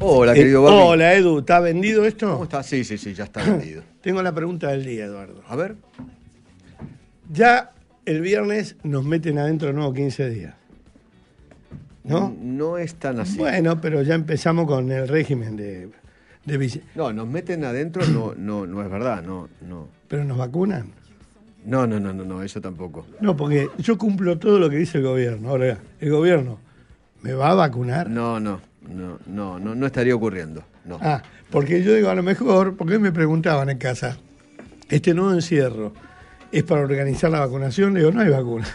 Hola, eh, querido Hola, Edu. ¿Está vendido esto? está? Sí, sí, sí, ya está vendido. Tengo la pregunta del día, Eduardo. A ver. Ya el viernes nos meten adentro no nuevo 15 días. ¿No? No es tan así. Bueno, pero ya empezamos con el régimen de, de No, nos meten adentro, no, no, no es verdad, no, no. Pero nos vacunan. No, no, no, no, no, eso tampoco. No, porque yo cumplo todo lo que dice el gobierno. Ahora, el gobierno, ¿me va a vacunar? No, no no, no, no, estaría ocurriendo. No. Ah, porque yo digo, a lo mejor, porque me preguntaban en casa, este nuevo encierro, ¿es para organizar la vacunación? Le digo, no hay vacuna.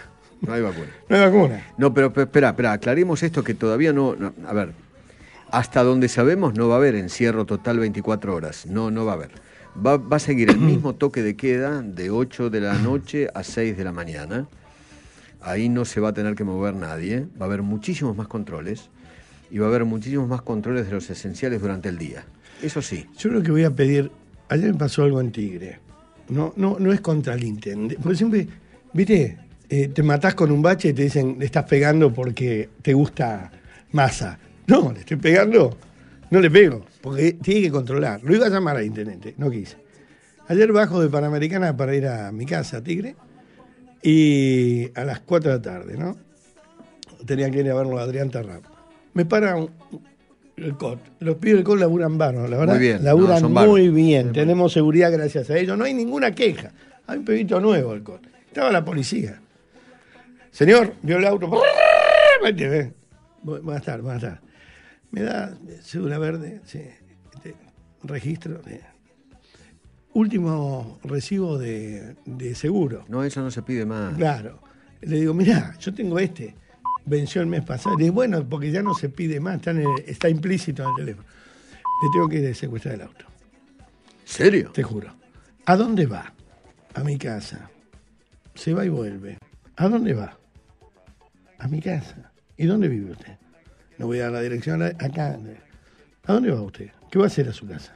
No hay vacuna. no hay vacuna. No, pero espera, espera, aclaremos esto que todavía no, A ver, hasta donde sabemos no va a haber encierro total 24 horas. No, no va a haber. Va, va a seguir el mismo toque de queda de 8 de la noche a 6 de la mañana. Ahí no se va a tener que mover nadie. Va a haber muchísimos más controles y va a haber muchísimos más controles de los esenciales durante el día. Eso sí. Yo lo que voy a pedir, ayer me pasó algo en Tigre. No, no, no es contra el intendente. Porque siempre, viste, eh, te matás con un bache y te dicen, le estás pegando porque te gusta masa. No, le estoy pegando, no le pego, porque tiene que controlar. Lo iba a llamar al intendente, no quise. Ayer bajo de Panamericana para ir a mi casa, Tigre, y a las 4 de la tarde, ¿no? Tenía que ir a verlo a Adrián Tarrap me para el COT. Los pibes del COT laburan vano, la verdad. Muy bien. Laburan muy bien. Tenemos seguridad gracias a ellos. No hay ninguna queja. Hay un pibito nuevo el COT. Estaba la policía. Señor, vio el auto. Ven, Va a estar, va a estar. Me da cédula verde, sí. Este, registro. Último recibo de, de seguro. No, eso no se pide más. Claro. Le digo, mirá, yo tengo este venció el mes pasado. Y bueno, porque ya no se pide más, está, implícito en el teléfono. Le tengo que secuestrar el auto. ¿Serio? Te juro. ¿A dónde va? A mi casa. Se va y vuelve. ¿A dónde va? A mi casa. ¿Y dónde vive usted? No voy a dar la dirección acá. ¿A dónde va usted? ¿Qué va a hacer a su casa?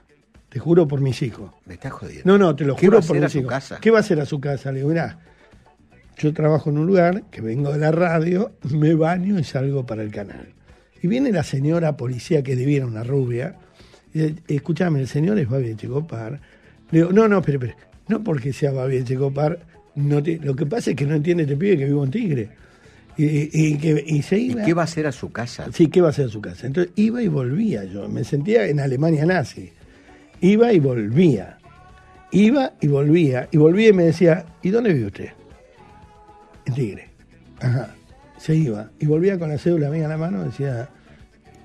Te juro por mis hijos. Me estás jodiendo. No, no, te lo juro por mis Casa? ¿Qué va a hacer a su casa? Le digo, yo trabajo en un lugar que vengo de la radio, me baño y salgo para el canal. Y viene la señora policía que debiera una rubia. dice, escúchame, el señor es Babi Checopar. Le digo, no, no, pero, pero, no porque sea Babi Checopar. No lo que pasa es que no entiende este pibe que vivo un Tigre. Y, y, que, y se iba. qué va a hacer a su casa? Sí, ¿qué va a hacer a su casa? Entonces iba y volvía yo. Me sentía en Alemania nazi. Iba y volvía. Iba y volvía. Y volvía y me decía, ¿y dónde vive usted? En Tigre. Ajá. Se iba y volvía con la cédula mía en la mano y decía,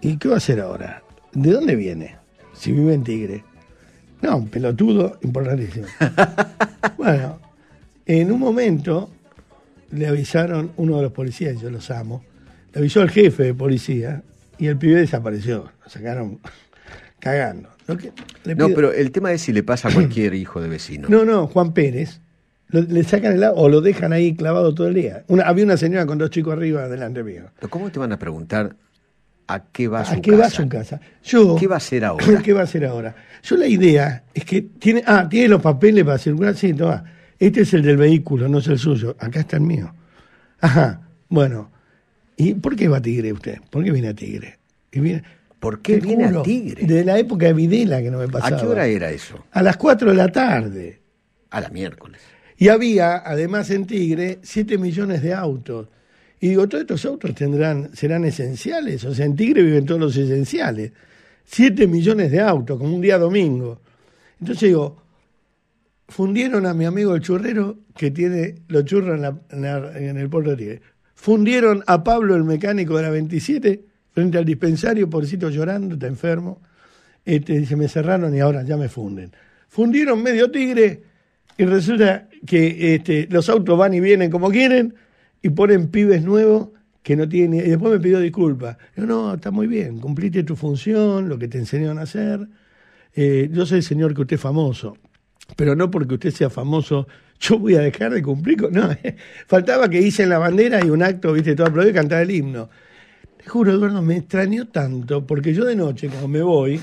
¿y qué va a hacer ahora? ¿De dónde viene? Si vive en Tigre. No, un pelotudo importantísimo. bueno, en un momento le avisaron uno de los policías, yo los amo, le avisó al jefe de policía y el pibe desapareció. Lo sacaron cagando. no, pero el tema es si le pasa a cualquier hijo de vecino. No, no, Juan Pérez, le sacan el o lo dejan ahí clavado todo el día. Una, había una señora con dos chicos arriba delante mío. ¿Cómo te van a preguntar a qué va ¿A su qué casa? Va su casa? Yo, ¿Qué va a hacer ahora? ¿Qué va a hacer ahora? Yo la idea es que tiene, ah, tiene los papeles para circular, sí, toma. Este es el del vehículo, no es el suyo. Acá está el mío. Ajá, bueno. ¿Y por qué va a Tigre usted? ¿Por qué viene a Tigre? Y viene, ¿Por qué viene a Tigre? De la época de Videla que no me pasaba. ¿A qué hora era eso? A las 4 de la tarde. A la miércoles. Y había, además en Tigre, 7 millones de autos. Y digo, todos estos autos tendrán, serán esenciales. O sea, en Tigre viven todos los esenciales. 7 millones de autos, como un día domingo. Entonces digo, fundieron a mi amigo el churrero que tiene los churros en, el puerto de Tigre. Fundieron a Pablo, el mecánico de la 27, frente al dispensario, pobrecito llorando, está enfermo. Este, se me cerraron y ahora ya me funden. Fundieron medio Tigre y resulta que este, los autos van y vienen como quieren y ponen pibes nuevos que no tienen... Y después me pidió disculpas. Yo, no, está muy bien, cumpliste tu función, lo que te enseñaron a hacer. Eh, yo sé, señor, que usted es famoso, pero no porque usted sea famoso yo voy a dejar de cumplir No, eh, faltaba que hice la bandera y un acto, viste, todo aplaudido y cantar el himno. Te juro, Eduardo, me extrañó tanto, porque yo de noche, cuando me voy,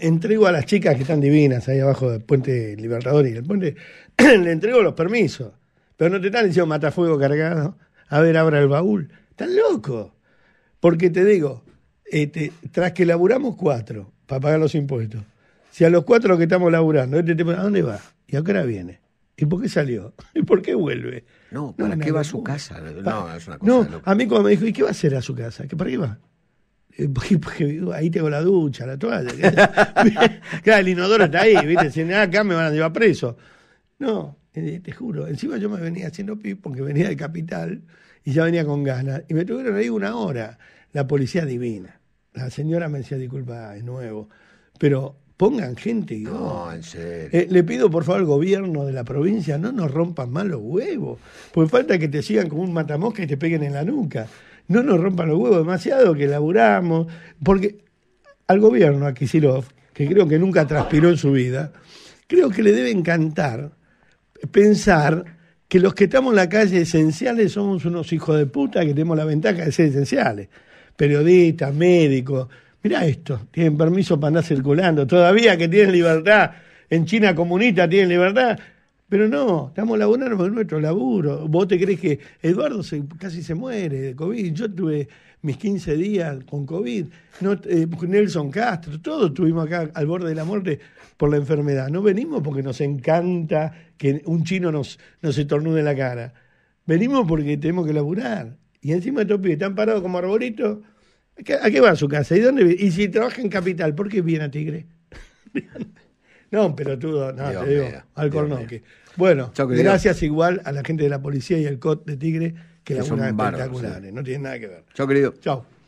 entrego a las chicas que están divinas ahí abajo del puente Libertador y el puente, le entrego los permisos. Pero no te están diciendo matafuego cargado. A ver, abra el baúl. Están loco. Porque te digo, este, tras que laburamos cuatro para pagar los impuestos, si a los cuatro que estamos laburando, este ¿a dónde va? ¿Y a qué hora viene? ¿Y por qué salió? ¿Y por qué vuelve? No, ¿para qué va a su casa? no, es una cosa no a mí cuando me dijo, ¿y qué va a hacer a su casa? ¿Qué para qué va? Eh, ahí tengo la ducha, la toalla. claro, el inodoro está ahí, ¿viste? Si nada, acá me van a llevar preso. No, eh, te juro. Encima yo me venía haciendo pip porque venía del Capital y ya venía con ganas. Y me tuvieron ahí una hora. La policía divina. La señora me decía, disculpa, de nuevo. Pero pongan gente. Digo, no, en serio. Eh, le pido por favor al gobierno de la provincia, no nos rompan más los huevos. Porque falta que te sigan como un matamosca y te peguen en la nuca no nos rompan los huevos demasiado, que laburamos, porque al gobierno, a Kisilov, que creo que nunca transpiró en su vida, creo que le debe encantar pensar que los que estamos en la calle esenciales somos unos hijos de puta que tenemos la ventaja de ser esenciales. Periodistas, médicos. Mirá esto, tienen permiso para andar circulando. Todavía que tienen libertad, en China comunista tienen libertad, pero no, estamos laburando por nuestro laburo. Vos te crees que Eduardo casi se muere de COVID. Yo tuve mis 15 días con COVID. Eh, Nelson Castro, todos estuvimos acá al borde de la muerte por la enfermedad. No venimos porque nos encanta que un chino nos, nos estornude la cara. Venimos porque tenemos que laburar. Y encima estos pibes están parados como arbolitos. ¿A qué, va su casa? ¿Y dónde Y si trabaja en Capital, ¿por qué viene a Tigre? No, pero pelotudo, nada te digo, al cornoque. Bueno, gracias igual a la gente de la policía y el COT de Tigre, que, la son espectaculares, no tienen nada que ver. Chao, querido. Chao.